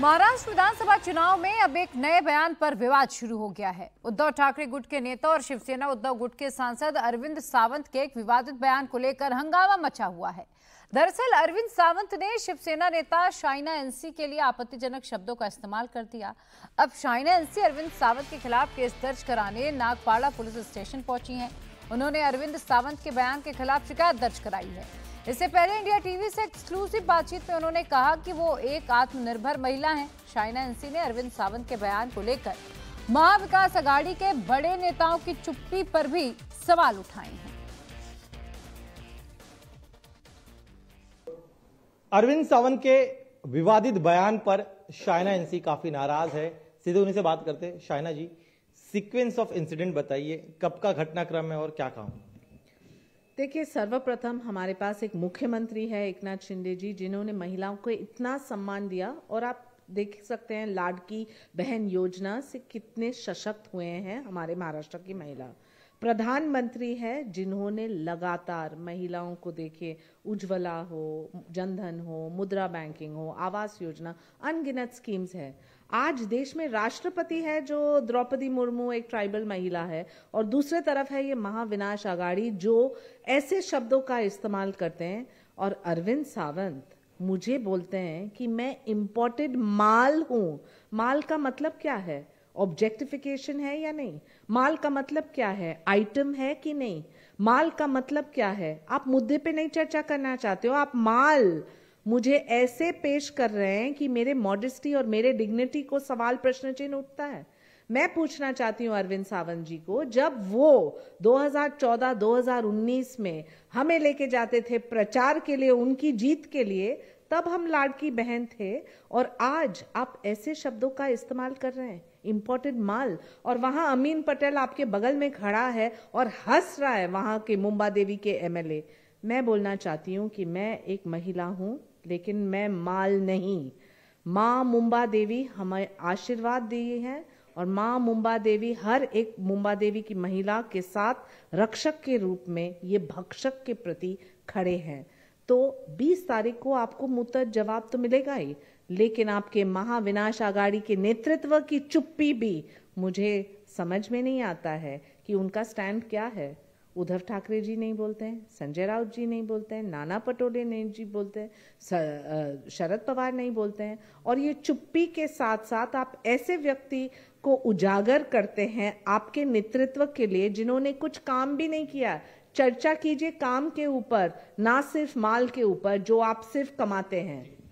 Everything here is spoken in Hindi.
महाराष्ट्र विधानसभा चुनाव में अब एक नए बयान पर विवाद शुरू हो गया है उद्धव ठाकरे गुट के नेता और शिवसेना उद्धव गुट के सांसद अरविंद सावंत के एक विवादित बयान को लेकर हंगामा मचा हुआ है दरअसल अरविंद सावंत ने शिवसेना नेता शाइना एनसी के लिए आपत्तिजनक शब्दों का इस्तेमाल कर दिया अब शाइना एनसी अरविंद सावंत के खिलाफ केस दर्ज कराने नागपाड़ा पुलिस स्टेशन पहुंची है उन्होंने अरविंद सावंत के बयान के खिलाफ शिकायत दर्ज कराई है इससे पहले इंडिया टीवी से एक्सक्लूसिव बातचीत में उन्होंने कहा कि वो एक आत्मनिर्भर महिला हैं शाइना एनसी ने अरविंद सावंत के बयान को लेकर महाविकास अघाड़ी के बड़े नेताओं की चुप्पी पर भी सवाल उठाए हैं अरविंद सावंत के विवादित बयान पर शाइना एनसी काफी नाराज है सीधे उन्हीं से बात करते Shaina ji sequence of incident बताइए कब का घटनाक्रम है और क्या काम है देखिए सर्वप्रथम हमारे पास एक मुख्यमंत्री है एक नाथ शिंदे जी जिन्होंने महिलाओं को इतना सम्मान दिया और आप देख सकते हैं लाडकी बहन योजना से कितने सशक्त हुए हैं हमारे महाराष्ट्र की महिला प्रधानमंत्री हैं जिन्होंने लगातार महिलाओं को देखिए उज्ज्वला हो जनधन हो मुद्रा बैंकिंग हो आवास योजना अनगिनत स्कीम्स है आज देश में राष्ट्रपति है जो द्रौपदी मुर्मू एक ट्राइबल महिला है और दूसरे तरफ है ये महाविनाश आगाड़ी जो ऐसे शब्दों का इस्तेमाल करते हैं और अरविंद सावंत मुझे बोलते हैं कि मैं इम्पोर्टेड माल हूं माल का मतलब क्या है ऑब्जेक्टिफिकेशन है या नहीं माल का मतलब क्या है आइटम है कि नहीं माल का मतलब क्या है आप मुद्दे पे नहीं चर्चा करना चाहते हो आप माल मुझे ऐसे पेश कर रहे हैं कि मेरे मॉडेस्टी और मेरे डिग्निटी को सवाल प्रश्न चिन्ह उठता है मैं पूछना चाहती हूँ अरविंद सावंत जी को जब वो 2014-2019 में हमें लेके जाते थे प्रचार के लिए उनकी जीत के लिए तब हम लाड़की बहन थे और आज आप ऐसे शब्दों का इस्तेमाल कर रहे हैं इम्पोर्टेड माल और वहां अमीन पटेल आपके बगल में खड़ा है और हंस रहा है वहां के मुंबा देवी के एमएलए मैं बोलना चाहती हूँ कि मैं एक महिला हूँ लेकिन मैं माल नहीं माँ मुंबा देवी हमें आशीर्वाद दी है और माँ मुंबा देवी हर एक मुंबा देवी की महिला के साथ रक्षक के रूप में ये भक्षक के प्रति खड़े हैं तो 20 तारीख को आपको मुतर जवाब तो मिलेगा ही लेकिन आपके महाविनाश आगाड़ी के नेतृत्व की चुप्पी भी मुझे समझ में नहीं आता है कि उनका स्टैंड क्या है उद्धव ठाकरे जी नहीं बोलते हैं संजय राउत जी नहीं बोलते हैं नाना पटोले नहीं जी बोलते हैं शरद पवार नहीं बोलते हैं और ये चुप्पी के साथ साथ आप ऐसे व्यक्ति को उजागर करते हैं आपके नेतृत्व के लिए जिन्होंने कुछ काम भी नहीं किया चर्चा कीजिए काम के ऊपर ना सिर्फ माल के ऊपर जो आप सिर्फ कमाते हैं